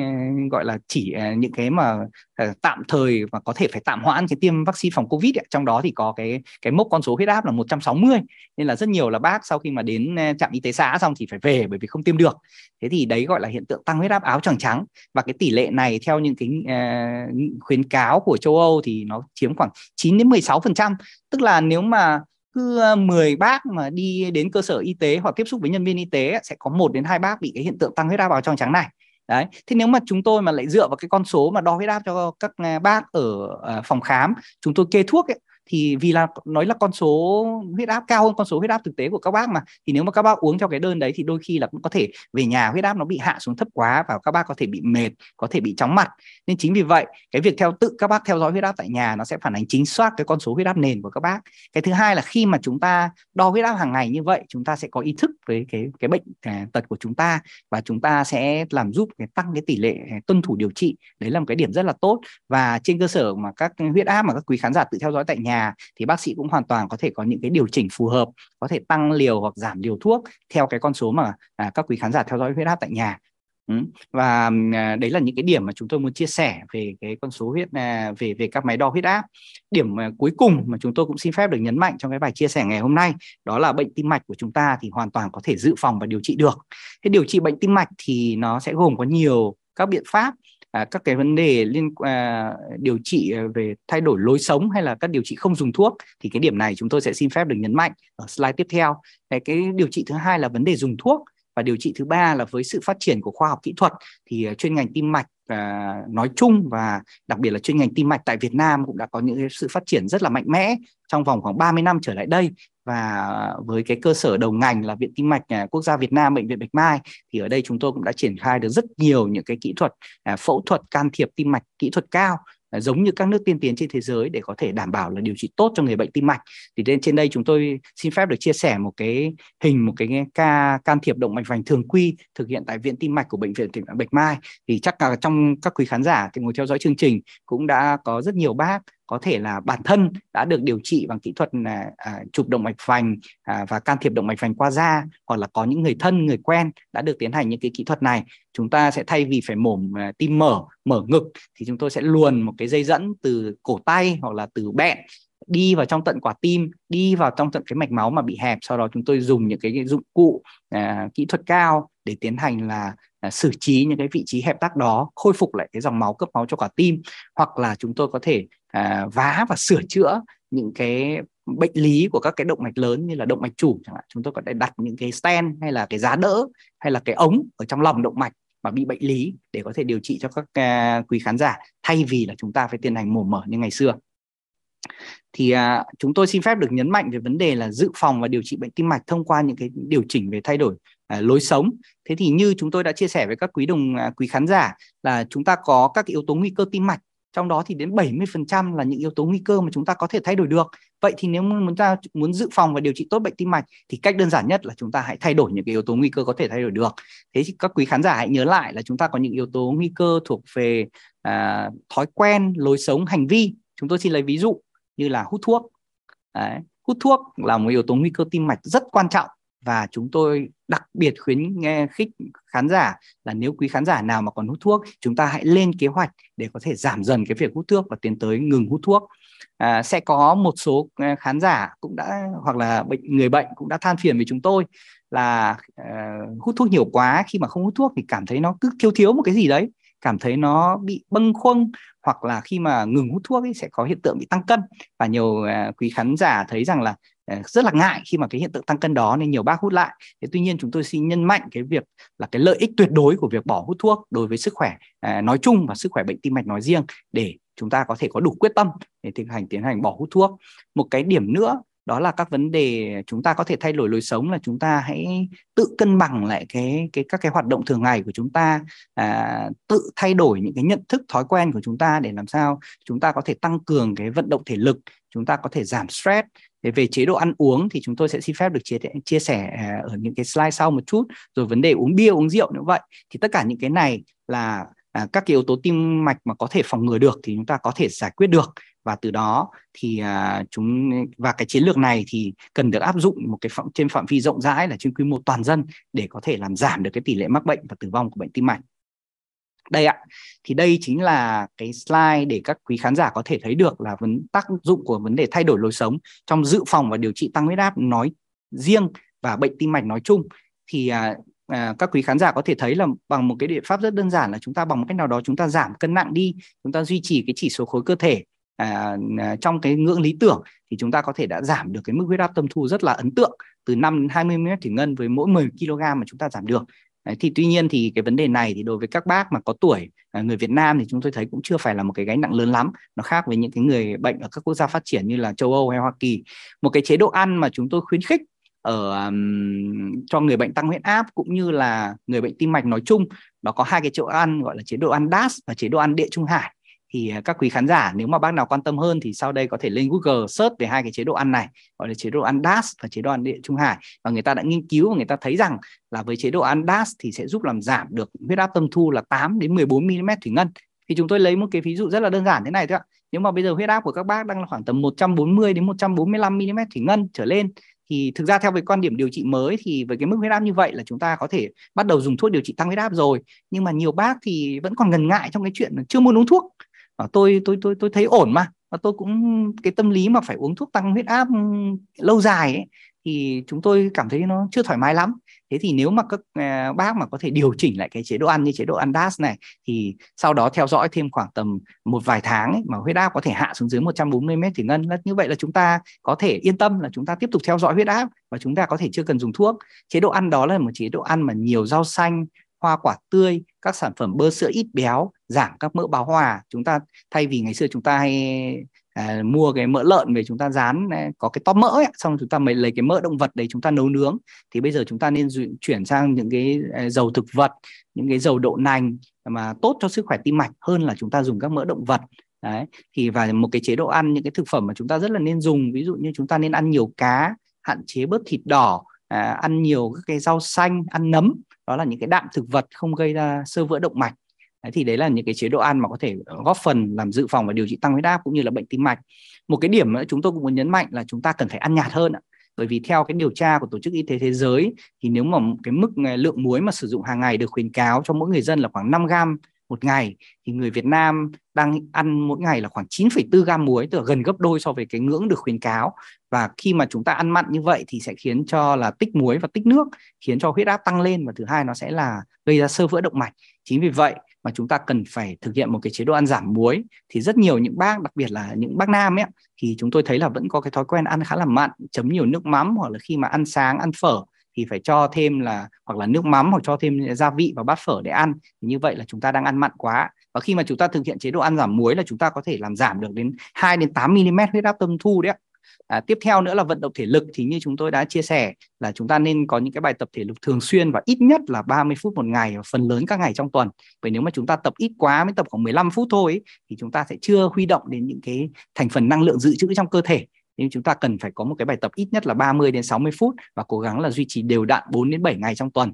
gọi là chỉ à, những cái mà à, tạm thời và có thể phải tạm hoãn cái tiêm vaccine phòng covid ấy. trong đó thì có cái cái mốc con số huyết áp là 160 nên là rất nhiều là bác sau khi mà đến trạm y tế xã xong thì phải về bởi vì không tiêm được thế thì đấy gọi là hiện tượng tăng huyết áp áo áo choàng trắng và cái tỷ lệ này theo những cái uh, khuyến cáo của châu Âu thì nó chiếm khoảng 9 đến 16%, tức là nếu mà cứ 10 ờ, bác mà đi đến cơ sở y tế hoặc tiếp xúc với nhân viên y tế sẽ có một đến hai bác bị cái hiện tượng tăng huyết áp vào trong trắng này. Đấy, thế nếu mà chúng tôi mà lại dựa vào cái con số mà đo huyết áp cho các ờ, bác ở phòng khám, chúng tôi kê thuốc ấy, thì vì là nói là con số huyết áp cao hơn con số huyết áp thực tế của các bác mà thì nếu mà các bác uống theo cái đơn đấy thì đôi khi là cũng có thể về nhà huyết áp nó bị hạ xuống thấp quá và các bác có thể bị mệt có thể bị chóng mặt nên chính vì vậy cái việc theo tự các bác theo dõi huyết áp tại nhà nó sẽ phản ánh chính xác cái con số huyết áp nền của các bác cái thứ hai là khi mà chúng ta đo huyết áp hàng ngày như vậy chúng ta sẽ có ý thức với cái cái bệnh cái à, tật của chúng ta và chúng ta sẽ làm giúp cái tăng cái tỷ lệ à, tuân thủ điều trị đấy là một cái điểm rất là tốt và trên cơ sở mà các huyết áp mà các quý khán giả tự theo dõi tại nhà thì bác sĩ cũng hoàn toàn có thể có những cái điều chỉnh phù hợp có thể tăng liều hoặc giảm liều thuốc theo cái con số mà à, các quý khán giả theo dõi huyết áp tại nhà và à, đấy là những cái điểm mà chúng tôi muốn chia sẻ về cái con số huyết à, về về các máy đo huyết áp điểm à, cuối cùng mà chúng tôi cũng xin phép được nhấn mạnh trong cái bài chia sẻ ngày hôm nay đó là bệnh tim mạch của chúng ta thì hoàn toàn có thể dự phòng và điều trị được cái điều trị bệnh tim mạch thì nó sẽ gồm có nhiều các biện pháp à, các cái vấn đề liên à, điều trị à, về thay đổi lối sống hay là các điều trị không dùng thuốc thì cái điểm này chúng tôi sẽ xin phép được nhấn mạnh ở slide tiếp theo cái, cái điều trị thứ hai là vấn đề dùng thuốc và điều trị thứ ba là với sự phát triển của khoa học kỹ thuật thì à, chuyên ngành tim mạch à, nói chung và đặc biệt là chuyên ngành tim mạch tại Việt Nam cũng đã có những sự phát triển rất là mạnh mẽ trong vòng khoảng 30 năm trở lại đây và với cái cơ sở đầu ngành là Viện Tim Mạch à, Quốc gia Việt Nam Bệnh viện Bạch Mai thì ở đây chúng tôi cũng đã triển khai được rất nhiều những cái kỹ thuật à, phẫu thuật can thiệp tim mạch kỹ thuật cao à, giống như các nước tiên tiến trên thế giới để có thể đảm bảo là điều trị tốt cho người bệnh tim mạch thì trên trên đây chúng tôi xin phép được chia sẻ một cái hình một cái ca can thiệp động mạch vành thường quy thực hiện tại viện tim mạch của bệnh viện tỉnh Bạch Mai thì chắc là trong các quý khán giả thì ngồi theo dõi chương trình cũng đã có rất nhiều bác có thể là bản thân đã được điều trị bằng kỹ thuật à, chụp động mạch vành à, và can thiệp động mạch vành qua da hoặc là có những người thân người quen đã được tiến hành những cái kỹ thuật này chúng ta sẽ thay vì phải mổ à, tim mở mở ngực thì chúng tôi sẽ luồn một cái dây dẫn từ cổ tay hoặc là từ bẹn đi vào trong tận quả tim đi vào trong tận cái mạch máu mà bị hẹp sau đó chúng tôi dùng những cái dụng cụ à, kỹ thuật cao để tiến hành là à, xử trí những cái vị trí hẹp tắc đó khôi phục lại cái dòng máu cấp máu cho quả tim hoặc là chúng tôi có thể à, vá và sửa chữa những cái bệnh lý của các cái động mạch lớn như là động mạch chủ chẳng hạn chúng tôi có thể đặt những cái stent hay là cái giá đỡ hay là cái ống ở trong lòng động mạch mà bị bệnh lý để có thể điều trị cho các uh, quý khán giả thay vì là chúng ta phải tiến hành mổ mở như ngày xưa thì à, chúng tôi xin phép được nhấn mạnh về vấn đề là dự phòng và điều trị bệnh tim mạch thông qua những cái điều chỉnh về thay đổi à, lối sống. Thế thì như chúng tôi đã chia sẻ với các quý đồng à, quý khán giả là chúng ta có các cái yếu tố nguy cơ tim mạch trong đó thì đến 70% là những yếu tố nguy cơ mà chúng ta có thể thay đổi được. Vậy thì nếu muốn ta muốn dự phòng và điều trị tốt bệnh tim mạch thì cách đơn giản nhất là chúng ta hãy thay đổi những cái yếu tố nguy cơ có thể thay đổi được. Thế thì các quý khán giả hãy nhớ lại là chúng ta có những yếu tố nguy cơ thuộc về à, thói quen, lối sống, hành vi. Chúng tôi xin lấy ví dụ như là hút thuốc Đấy. hút thuốc là một yếu tố nguy cơ tim mạch rất quan trọng và chúng tôi đặc biệt khuyến nghe khích khán giả là nếu quý khán giả nào mà còn hút thuốc chúng ta hãy lên kế hoạch để có thể giảm dần cái việc hút thuốc và tiến tới ngừng hút thuốc à, sẽ có một số à, khán giả cũng đã hoặc là bệnh người bệnh cũng đã than phiền với chúng tôi là uh, hút thuốc nhiều quá khi mà không hút thuốc thì cảm thấy nó cứ thiếu thiếu một cái gì đấy cảm thấy nó bị bâng khuâng hoặc là khi mà ngừng hút thuốc ấy, sẽ có hiện tượng bị tăng cân và nhiều uh, quý khán giả thấy rằng là uh, rất là ngại khi mà cái hiện tượng tăng cân đó nên nhiều bác hút lại. Thế tuy nhiên chúng tôi xin nhân mạnh cái việc là cái lợi ích tuyệt đối của việc bỏ hút thuốc đối với sức khỏe uh, nói chung và sức khỏe bệnh tim mạch nói riêng để chúng ta có thể có đủ quyết tâm để thực hành tiến hành bỏ hút thuốc. Một cái điểm nữa đó là các vấn đề chúng ta có thể thay đổi lối sống là chúng ta hãy tự cân bằng lại cái cái các cái hoạt động thường ngày của chúng ta à, tự thay đổi những cái nhận thức thói quen của chúng ta để làm sao chúng ta có thể tăng cường cái vận động thể lực chúng ta có thể giảm stress để về chế độ ăn uống thì chúng tôi sẽ xin phép được chia, chia sẻ à, ở những cái slide sau một chút rồi vấn đề uống bia uống rượu nữa vậy thì tất cả những cái này là à, các cái yếu tố tim mạch mà có thể phòng ngừa được thì chúng ta có thể giải quyết được và từ đó thì à, chúng và cái chiến lược này thì cần được áp dụng một cái phạm, trên phạm vi rộng rãi là trên quy mô toàn dân để có thể làm giảm được cái tỷ lệ mắc bệnh và tử vong của bệnh tim mạch đây ạ thì đây chính là cái slide để các quý khán giả có thể thấy được là vấn tác dụng của vấn đề thay đổi lối sống trong dự phòng và điều trị tăng huyết áp nói riêng và bệnh tim mạch nói chung thì à, à, các quý khán giả có thể thấy là bằng một cái biện pháp rất đơn giản là chúng ta bằng một cách nào đó chúng ta giảm cân nặng đi chúng ta duy trì cái chỉ số khối cơ thể À, à, trong cái ngưỡng lý tưởng thì chúng ta có thể đã giảm được cái mức huyết áp tâm thu rất là ấn tượng từ 5 đến 20 mét thủy ngân với mỗi 10 kg mà chúng ta giảm được Đấy, thì tuy nhiên thì cái vấn đề này thì đối với các bác mà có tuổi à, người Việt Nam thì chúng tôi thấy cũng chưa phải là một cái gánh nặng lớn lắm nó khác với những cái người bệnh ở các quốc gia phát triển như là châu Âu hay Hoa Kỳ một cái chế độ ăn mà chúng tôi khuyến khích ở um, cho người bệnh tăng huyết áp cũng như là người bệnh tim mạch nói chung nó có hai cái chế độ ăn gọi là chế độ ăn DAS và chế độ ăn địa trung hải thì à, các quý khán giả nếu mà bác nào quan tâm hơn thì sau đây có thể lên Google search về hai cái chế độ ăn này gọi là chế độ ăn DAS và chế độ ăn Địa Trung Hải và người ta đã nghiên cứu và người ta thấy rằng là với chế độ ăn DAS thì sẽ giúp làm giảm được huyết áp tâm thu là 8 đến 14 mm thủy ngân thì chúng tôi lấy một cái ví dụ rất là đơn giản thế này thôi ạ nếu mà bây giờ huyết áp của các bác đang là khoảng tầm 140 đến 145 mm thủy ngân trở lên thì thực ra theo cái quan điểm điều trị mới thì với cái mức huyết áp như vậy là chúng ta có thể bắt đầu dùng thuốc điều trị tăng huyết áp rồi nhưng mà nhiều bác thì vẫn còn ngần ngại trong cái chuyện chưa muốn uống thuốc à, tôi tôi tôi tôi thấy ổn mà và tôi cũng cái tâm lý mà phải uống thuốc tăng huyết áp ừ, lâu dài ấy, thì chúng tôi cảm thấy nó chưa thoải mái lắm thế thì nếu mà các à, bác mà có thể điều chỉnh lại cái chế độ ăn như chế độ ăn DAS này thì sau đó theo dõi thêm khoảng tầm một vài tháng ấy, mà huyết áp có thể hạ xuống dưới 140 mét thì ngân như vậy là chúng ta có thể yên tâm là chúng ta tiếp tục theo dõi huyết áp và chúng ta có thể chưa cần dùng thuốc chế độ ăn đó là một chế độ ăn mà nhiều rau xanh hoa quả tươi các sản phẩm bơ sữa ít béo giảm các mỡ bão hòa chúng ta thay vì ngày xưa chúng ta hay à, mua cái mỡ lợn về chúng ta rán à, có cái tóp mỡ ấy, xong chúng ta mới lấy cái mỡ động vật đấy chúng ta nấu nướng thì bây giờ chúng ta nên chuyển sang những cái à, dầu thực vật những cái dầu đậu nành mà tốt cho sức khỏe tim mạch hơn là chúng ta dùng các mỡ động vật đấy thì và một cái chế độ ăn những cái thực phẩm mà chúng ta rất là nên dùng ví dụ như chúng ta nên ăn nhiều cá hạn chế bớt thịt đỏ à, ăn nhiều các cái rau xanh ăn nấm đó là những cái đạm thực vật không gây ra sơ vữa động mạch đấy, thì đấy là những cái chế độ ăn mà có thể góp phần làm dự phòng và điều trị tăng huyết áp cũng như là bệnh tim mạch một cái điểm nữa chúng tôi cũng muốn nhấn mạnh là chúng ta cần phải ăn nhạt hơn ạ bởi vì theo cái điều tra của tổ chức y tế thế giới thì nếu mà cái mức à, lượng muối mà sử dụng hàng ngày được khuyến cáo cho mỗi người dân là khoảng 5 gram một ngày thì người Việt Nam đang ăn mỗi ngày là khoảng 9,4 gam muối tức là gần gấp đôi so với cái ngưỡng được khuyến cáo và khi mà chúng ta ăn mặn như vậy thì sẽ khiến cho là tích muối và tích nước khiến cho huyết áp tăng lên và thứ hai nó sẽ là gây ra sơ vữa động mạch chính vì vậy mà chúng ta cần phải thực hiện một cái chế độ ăn giảm muối thì rất nhiều những bác đặc biệt là những bác nam ấy thì chúng tôi thấy là vẫn có cái thói quen ăn khá là mặn chấm nhiều nước mắm hoặc là khi mà ăn sáng ăn phở thì phải cho thêm là hoặc là nước mắm hoặc cho thêm gia vị vào bát phở để ăn thì như vậy là chúng ta đang ăn mặn quá và khi mà chúng ta thực hiện chế độ ăn giảm muối là chúng ta có thể làm giảm được đến 2 đến 8 mm huyết áp tâm thu đấy ạ À, tiếp theo nữa là vận động thể lực thì như chúng tôi đã chia sẻ là chúng ta nên có những cái bài tập thể lực thường xuyên và ít nhất là 30 phút một ngày và phần lớn các ngày trong tuần. Bởi nếu mà chúng ta tập ít quá mới tập khoảng 15 phút thôi ấy, thì chúng ta sẽ chưa huy động đến những cái thành phần năng lượng dự trữ trong cơ thể nhưng chúng ta cần phải có một cái bài tập ít nhất là 30 đến 60 phút và cố gắng là duy trì đều đặn 4 đến 7 ngày trong tuần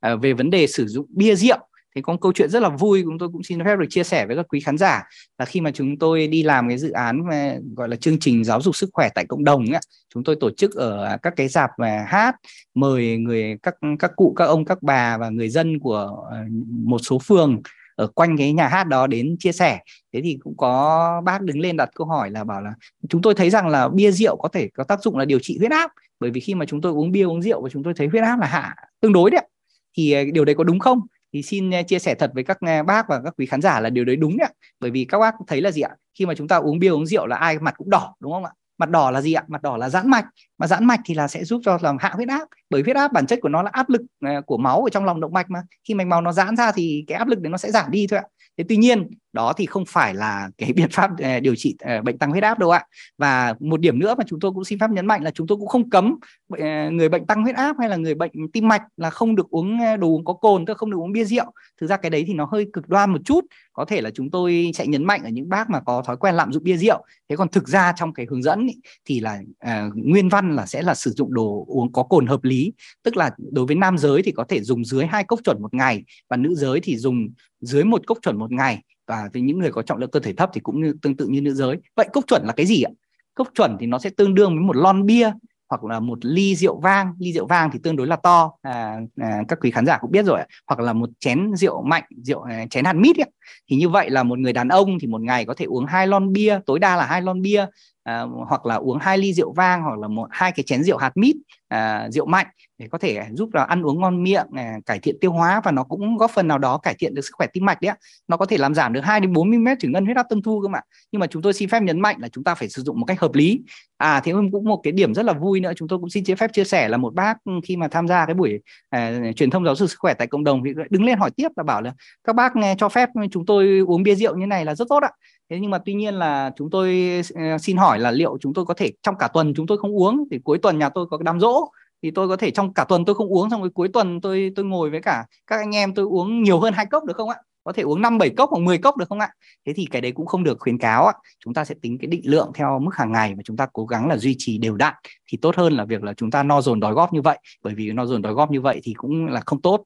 à, về vấn đề sử dụng bia rượu thì có một câu chuyện rất là vui chúng tôi cũng xin phép được chia sẻ với các quý khán giả là khi mà chúng tôi đi làm cái dự án mà gọi là chương trình giáo dục sức khỏe tại cộng đồng ấy, chúng tôi tổ chức ở các cái dạp và hát mời người các các cụ các ông các bà và người dân của ờ, một số phường ở quanh cái nhà hát đó đến chia sẻ thế thì cũng có bác đứng lên đặt câu hỏi là bảo là chúng tôi thấy rằng là bia rượu có thể có tác dụng là điều trị huyết áp bởi vì khi mà chúng tôi uống bia uống rượu và chúng tôi thấy huyết áp là hạ tương đối đấy thì ờ, điều đấy có đúng không thì xin ờ, chia sẻ thật với các ờ, bác và các quý khán giả là điều đấy đúng đấy bởi vì các bác thấy là gì ạ khi mà chúng ta uống bia uống rượu là ai mặt cũng đỏ đúng không ạ mặt đỏ là gì ạ mặt đỏ là giãn mạch mà giãn mạch thì là sẽ giúp cho làm hạ huyết áp bởi huyết áp bản chất của nó là áp lực à, của máu ở trong lòng động mạch mà khi mạch máu nó giãn ra thì cái áp lực đấy nó sẽ giảm đi thôi ạ thế tuy nhiên đó thì không phải là cái biện pháp ờ, điều trị ờ, bệnh tăng huyết áp đâu ạ và một điểm nữa mà chúng tôi cũng xin phép nhấn mạnh là chúng tôi cũng không cấm ờ, người bệnh tăng huyết áp hay là người bệnh tim mạch là không được uống đồ uống có cồn tức không được uống bia rượu thực ra cái đấy thì nó hơi cực đoan một chút có thể là chúng tôi sẽ nhấn mạnh ở những bác mà có thói quen lạm dụng bia rượu thế còn thực ra trong cái hướng dẫn ý, thì là à, nguyên văn là sẽ là sử dụng đồ uống có cồn hợp lý tức là đối với nam giới thì có thể dùng dưới hai cốc chuẩn một ngày và nữ giới thì dùng dưới một cốc chuẩn một ngày và với những người có trọng lượng cơ thể thấp thì cũng như, tương tự như nữ giới vậy cốc chuẩn là cái gì ạ cốc chuẩn thì nó sẽ tương đương với một lon bia hoặc là một ly rượu vang ly rượu vang thì tương đối là to à, à, các quý khán giả cũng biết rồi hoặc là một chén rượu mạnh rượu à, chén hạt mít ấy thì như vậy là một người đàn ông thì một ngày có thể uống hai lon bia tối đa là hai lon bia à, hoặc là uống hai ly rượu vang hoặc là một hai cái chén rượu hạt mít à, rượu mạnh để có thể giúp là ăn uống ngon miệng à, cải thiện tiêu hóa và nó cũng góp phần nào đó cải thiện được sức khỏe tim mạch đấy nó có thể làm giảm được 2 đến 40 mm thủy ngân huyết áp tâm thu cơ mà nhưng mà chúng tôi xin phép nhấn mạnh là chúng ta phải sử dụng một cách hợp lý à thế cũng một cái điểm rất là vui nữa chúng tôi cũng xin phép chia sẻ là một bác ừ, khi mà tham gia cái buổi à, truyền thông giáo dục sức khỏe tại cộng đồng thì đứng lên hỏi tiếp là bảo là các bác nghe cho phép chúng tôi uống bia rượu như này là rất tốt ạ thế nhưng mà tuy nhiên là chúng tôi ờ, xin hỏi là liệu chúng tôi có thể trong cả tuần chúng tôi không uống thì cuối tuần nhà tôi có đám rỗ thì tôi có thể trong cả tuần tôi không uống xong rồi cuối tuần tôi tôi ngồi với cả các anh em tôi uống nhiều hơn hai cốc được không ạ có thể uống 5 7 cốc hoặc 10 cốc được không ạ? Thế thì cái đấy cũng không được khuyến cáo ạ. Chúng ta sẽ tính cái định lượng theo mức hàng ngày và chúng ta cố gắng là duy trì đều đặn thì tốt hơn là việc là chúng ta no dồn đói góp như vậy, bởi vì no dồn đói góp như vậy thì cũng là không tốt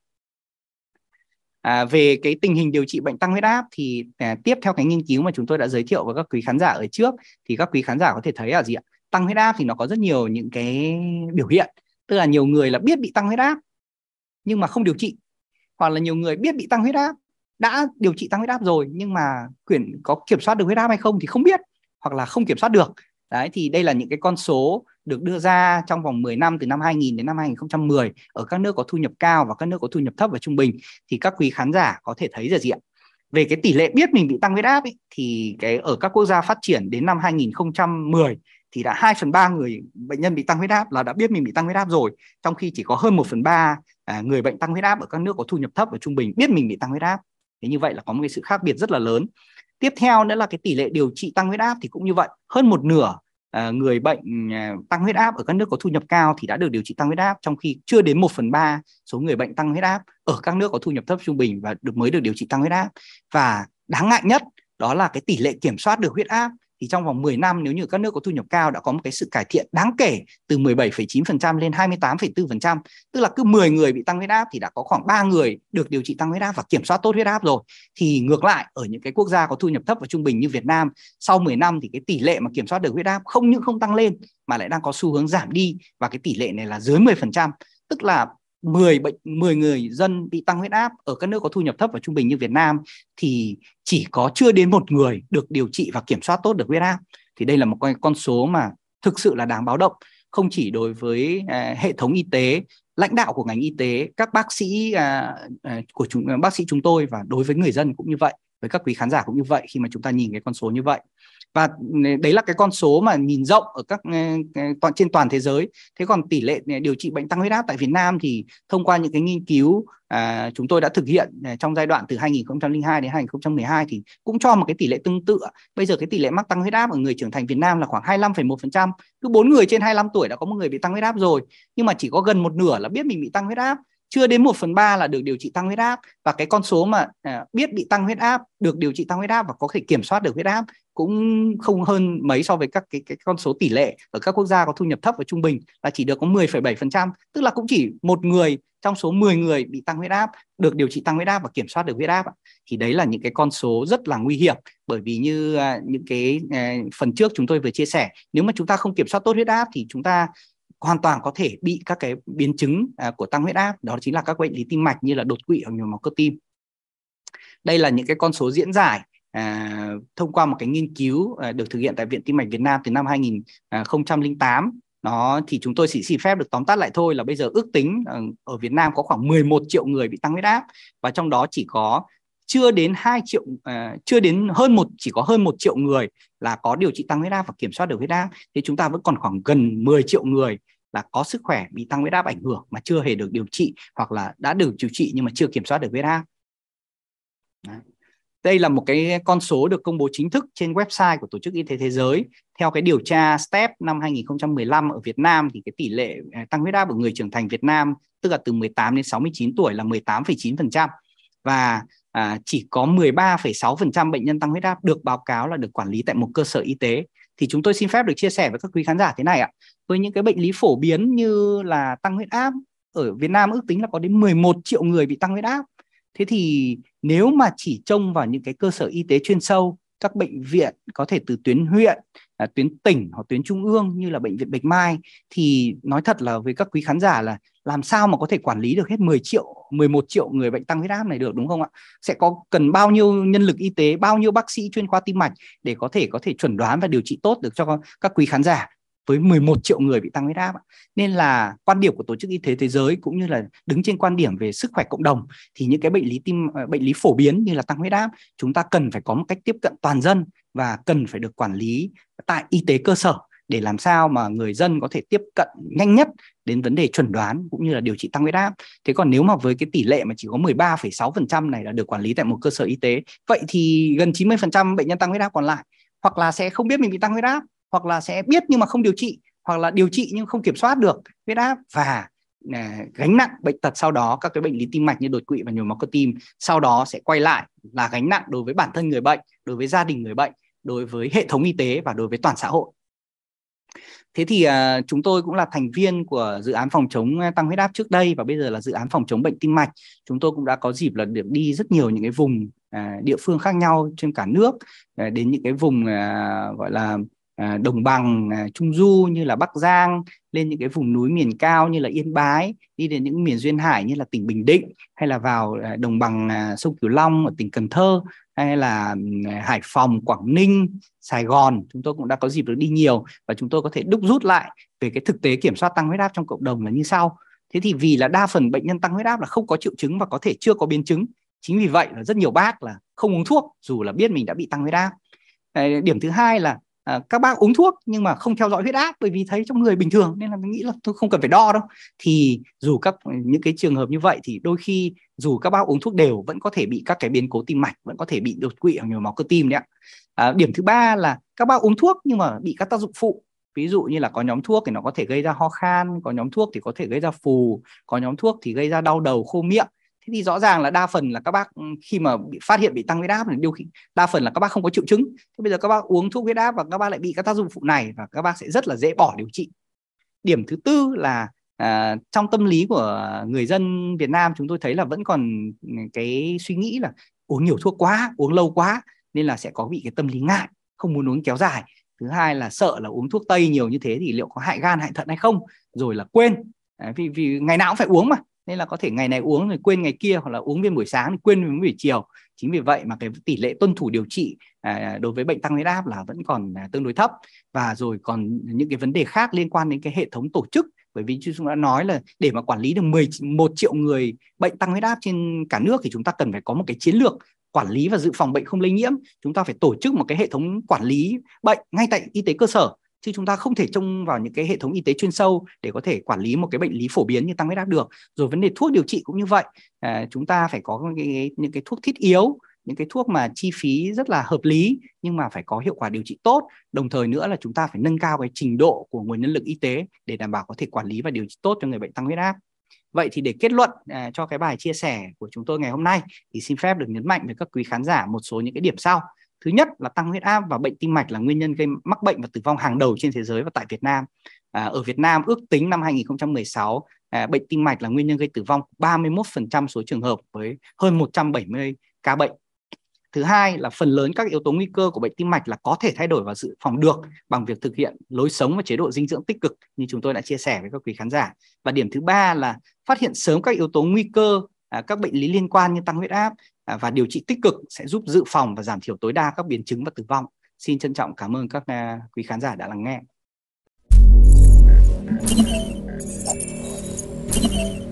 À, về cái tình hình điều trị bệnh tăng huyết áp thì à, tiếp theo cái nghiên cứu mà chúng tôi đã giới thiệu với các quý khán giả ở trước thì các quý khán giả có thể thấy là gì ạ? Tăng huyết áp thì nó có rất nhiều những cái biểu hiện, tức là nhiều người là biết bị tăng huyết áp nhưng mà không điều trị hoặc là nhiều người biết bị tăng huyết áp đã điều trị tăng huyết áp rồi nhưng mà quyển có kiểm soát được huyết áp hay không thì không biết hoặc là không kiểm soát được đấy thì đây là những cái con số được đưa ra trong vòng 10 năm từ năm 2000 đến năm 2010 ở các nước có thu nhập cao và các nước có thu nhập thấp và trung bình thì các quý khán giả có thể thấy là gì ạ? Về cái tỷ lệ biết mình bị tăng huyết áp ấy, thì cái ở các quốc gia phát triển đến năm 2010 thì đã 2 phần 3 người bệnh nhân bị tăng huyết áp là đã biết mình bị tăng huyết áp rồi trong khi chỉ có hơn 1 phần 3 à, người bệnh tăng huyết áp ở các nước có thu nhập thấp và trung bình biết mình bị tăng huyết áp thế như vậy là có một cái sự khác biệt rất là lớn tiếp theo nữa là cái tỷ lệ điều trị tăng huyết áp thì cũng như vậy hơn một nửa Ờ, người bệnh à, tăng huyết áp ở các nước có thu nhập cao thì đã được điều trị tăng huyết áp trong khi chưa đến 1 phần 3 số người bệnh tăng huyết áp ở các nước có thu nhập thấp trung bình và được mới được điều trị tăng huyết áp và đáng ngại nhất đó là cái tỷ lệ kiểm soát được huyết áp thì trong vòng 10 năm nếu như các nước có thu nhập cao đã có một cái sự cải thiện đáng kể từ 17,9% lên 28,4%, tức là cứ 10 người bị tăng huyết áp thì đã có khoảng 3 người được điều trị tăng huyết áp và kiểm soát tốt huyết áp rồi. Thì ngược lại ở những cái quốc gia có thu nhập thấp và trung bình như Việt Nam, sau 10 năm thì cái tỷ lệ mà kiểm soát được huyết áp không những không tăng lên mà lại đang có xu hướng giảm đi và cái tỷ lệ này là dưới 10%, tức là 10 bệnh 10 người dân bị tăng huyết áp ở các nước có thu nhập thấp và trung bình như Việt Nam thì chỉ có chưa đến một người được điều trị và kiểm soát tốt được huyết áp. Thì đây là một con số mà thực sự là đáng báo động không chỉ đối với à, hệ thống y tế lãnh đạo của ngành y tế các bác sĩ à, à, của chúng bác sĩ chúng tôi và đối với người dân cũng như vậy với các quý khán giả cũng như vậy khi mà chúng ta nhìn cái con số như vậy và đấy là cái con số mà nhìn rộng ở các toàn trên toàn thế giới thế còn tỷ lệ điều trị bệnh tăng huyết áp tại Việt Nam thì thông qua những cái nghiên cứu à, chúng tôi đã thực hiện à, trong giai đoạn từ 2002 đến 2012 thì cũng cho một cái tỷ lệ tương tự bây giờ cái tỷ lệ mắc tăng huyết áp ở người trưởng thành Việt Nam là khoảng 25,1% cứ bốn người trên 25 tuổi đã có một người bị tăng huyết áp rồi nhưng mà chỉ có gần một nửa là biết mình bị tăng huyết áp chưa đến 1 phần 3 là được điều trị tăng huyết áp và cái con số mà à, biết bị tăng huyết áp được điều trị tăng huyết áp và có thể kiểm soát được huyết áp cũng không hơn mấy so với các cái, cái con số tỷ lệ ở các quốc gia có thu nhập thấp và trung bình là chỉ được có 10,7% tức là cũng chỉ một người trong số 10 người bị tăng huyết áp được điều trị tăng huyết áp và kiểm soát được huyết áp thì đấy là những cái con số rất là nguy hiểm bởi vì như à, những cái à, phần trước chúng tôi vừa chia sẻ nếu mà chúng ta không kiểm soát tốt huyết áp thì chúng ta hoàn toàn có thể bị các cái biến chứng à, của tăng huyết áp đó chính là các bệnh lý tim mạch như là đột quỵ hoặc nhồi máu cơ tim đây là những cái con số diễn giải à, thông qua một cái nghiên cứu à, được thực hiện tại Viện Tim mạch Việt Nam từ năm 2008 nó thì chúng tôi chỉ xin phép được tóm tắt lại thôi là bây giờ ước tính ờ, ở Việt Nam có khoảng 11 triệu người bị tăng huyết áp và trong đó chỉ có chưa đến 2 triệu uh, chưa đến hơn một chỉ có hơn một triệu người là có điều trị tăng huyết áp và kiểm soát được huyết áp thì chúng ta vẫn còn khoảng gần 10 triệu người là có sức khỏe bị tăng huyết áp ảnh hưởng mà chưa hề được điều trị hoặc là đã được điều trị nhưng mà chưa kiểm soát được huyết áp. Đây là một cái con số được công bố chính thức trên website của Tổ chức Y tế Thế giới. Theo cái điều tra STEP năm 2015 ở Việt Nam thì cái tỷ lệ à, tăng huyết áp ở người trưởng thành Việt Nam tức là từ 18 đến 69 tuổi là 18,9% và à, chỉ có 13,6% bệnh nhân tăng huyết áp được báo cáo là được quản lý tại một cơ sở y tế thì chúng tôi xin phép được chia sẻ với các quý khán giả thế này ạ với những cái bệnh lý phổ biến như là tăng huyết áp ở Việt Nam ước tính là có đến 11 triệu người bị tăng huyết áp thế thì nếu mà chỉ trông vào những cái cơ sở y tế chuyên sâu các bệnh viện có thể từ tuyến huyện à, tuyến tỉnh hoặc tuyến trung ương như là bệnh viện Bạch Mai thì nói thật là với các quý khán giả là làm sao mà có thể quản lý được hết 10 triệu 11 triệu người bệnh tăng huyết áp này được đúng không ạ sẽ có cần bao nhiêu nhân lực y tế bao nhiêu bác sĩ chuyên khoa tim mạch để có thể có thể chuẩn đoán và điều trị tốt được cho các quý khán giả với 11 triệu người bị tăng huyết áp nên là quan điểm của tổ chức y tế thế giới cũng như là đứng trên quan điểm về sức khỏe cộng đồng thì những cái bệnh lý tim ờ, bệnh lý phổ biến như là tăng huyết áp chúng ta cần phải có một cách tiếp cận toàn dân và cần phải được quản lý tại y tế cơ sở để làm sao mà người dân có thể tiếp cận nhanh nhất đến vấn đề chuẩn đoán cũng như là điều trị tăng huyết áp. Thế còn nếu mà với cái tỷ lệ mà chỉ có 13,6% này là được quản lý tại một cơ sở y tế, vậy thì gần 90% bệnh nhân tăng huyết áp còn lại hoặc là sẽ không biết mình bị tăng huyết áp, hoặc là sẽ biết nhưng mà không điều trị, hoặc là điều trị nhưng không kiểm soát được huyết áp và à, gánh nặng bệnh tật sau đó các cái bệnh lý tim mạch như đột quỵ và nhồi máu cơ tim sau đó sẽ quay lại là gánh nặng đối với bản thân người bệnh, đối với gia đình người bệnh, đối với hệ thống y tế và đối với toàn xã hội. Thế thì uh, chúng tôi cũng là thành viên của dự án phòng chống tăng huyết áp trước đây và bây giờ là dự án phòng chống bệnh tim mạch. Chúng tôi cũng đã có dịp là được đi rất nhiều những cái vùng uh, địa phương khác nhau trên cả nước uh, đến những cái vùng uh, gọi là uh, đồng bằng uh, trung du như là Bắc Giang lên những cái vùng núi miền cao như là Yên Bái, đi đến những miền duyên hải như là tỉnh Bình Định hay là vào uh, đồng bằng uh, sông Cửu Long ở tỉnh Cần Thơ hay là ừ, Hải Phòng, Quảng Ninh, Sài Gòn chúng tôi cũng đã có dịp được đi nhiều và chúng tôi có thể đúc rút lại về cái thực tế kiểm soát tăng huyết áp trong cộng đồng là như sau. Thế thì vì là đa phần bệnh nhân tăng huyết áp là không có triệu chứng và có thể chưa có biến chứng. Chính vì vậy là rất nhiều bác là không uống thuốc dù là biết mình đã bị tăng huyết áp. Điểm thứ hai là Ờ, các bác uống thuốc nhưng mà không theo dõi huyết áp bởi vì thấy trong người bình thường nên là mình nghĩ là tôi không cần phải đo đâu thì dù các ừ, những cái trường hợp như vậy thì đôi khi dù các bác uống thuốc đều vẫn có thể bị các cái biến cố tim mạch vẫn có thể bị đột quỵ hoặc nhồi máu cơ tim đấy ạ à, điểm thứ ba là các bác uống thuốc nhưng mà bị các tác dụng phụ ví dụ như là có nhóm thuốc thì nó có thể gây ra ho khan có nhóm thuốc thì có thể gây ra phù có nhóm thuốc thì gây ra đau đầu khô miệng thế thì rõ ràng là đa phần là các bác ừ, khi mà bị phát hiện bị tăng huyết áp thì điều khi đa phần là các bác không có triệu chứng thế bây giờ các bác uống thuốc huyết áp và các bác lại bị các tác dụng phụ này và các bác sẽ rất là dễ bỏ điều trị điểm thứ tư là à, trong tâm lý của người dân Việt Nam chúng tôi thấy là vẫn còn ừ, cái suy nghĩ là uống nhiều thuốc quá uống lâu quá nên là sẽ có bị cái tâm lý ngại không muốn uống kéo dài thứ hai là sợ là uống thuốc tây nhiều như thế thì liệu có hại gan hại thận hay không rồi là quên à, vì vì ngày nào cũng phải uống mà nên là có thể ngày này uống rồi quên ngày kia hoặc là uống viên buổi sáng thì quên viên buổi chiều chính vì vậy mà cái tỷ lệ tuân thủ điều trị à, đối với bệnh tăng huyết áp là vẫn còn à, tương đối thấp và rồi còn những cái vấn đề khác liên quan đến cái hệ thống tổ chức bởi vì chúng đã nói là để mà quản lý được 11 triệu người bệnh tăng huyết áp trên cả nước thì chúng ta cần phải có một cái chiến lược quản lý và dự phòng bệnh không lây nhiễm chúng ta phải tổ chức một cái hệ thống quản lý bệnh ngay tại y tế cơ sở chứ chúng ta không thể trông vào những cái hệ thống y tế chuyên sâu để có thể quản lý một cái bệnh lý phổ biến như tăng huyết áp được rồi vấn đề thuốc điều trị cũng như vậy à, chúng ta phải có những cái, những cái thuốc thiết yếu những cái thuốc mà chi phí rất là hợp lý nhưng mà phải có hiệu quả điều trị tốt đồng thời nữa là chúng ta phải nâng cao cái trình độ của nguồn nhân lực y tế để đảm bảo có thể quản lý và điều trị tốt cho người bệnh tăng huyết áp vậy thì để kết luận à, cho cái bài chia sẻ của chúng tôi ngày hôm nay thì xin phép được nhấn mạnh với các quý khán giả một số những cái điểm sau thứ nhất là tăng huyết áp và bệnh tim mạch là nguyên nhân gây mắc bệnh và tử vong hàng đầu trên thế giới và tại Việt Nam à, ở Việt Nam ước tính năm 2016 à, bệnh tim mạch là nguyên nhân gây tử vong 31% số trường hợp với hơn 170 ca bệnh Thứ hai là phần lớn các yếu tố nguy cơ của bệnh tim mạch là có thể thay đổi và dự phòng được bằng việc thực hiện lối sống và chế độ dinh dưỡng tích cực như chúng tôi đã chia sẻ với các quý khán giả. Và điểm thứ ba là phát hiện sớm các yếu tố nguy cơ À, các bệnh lý liên quan như tăng huyết áp à, và điều trị tích cực sẽ giúp dự phòng và giảm thiểu tối đa các biến chứng và tử vong. Xin trân trọng cảm ơn các à, quý khán giả đã lắng nghe.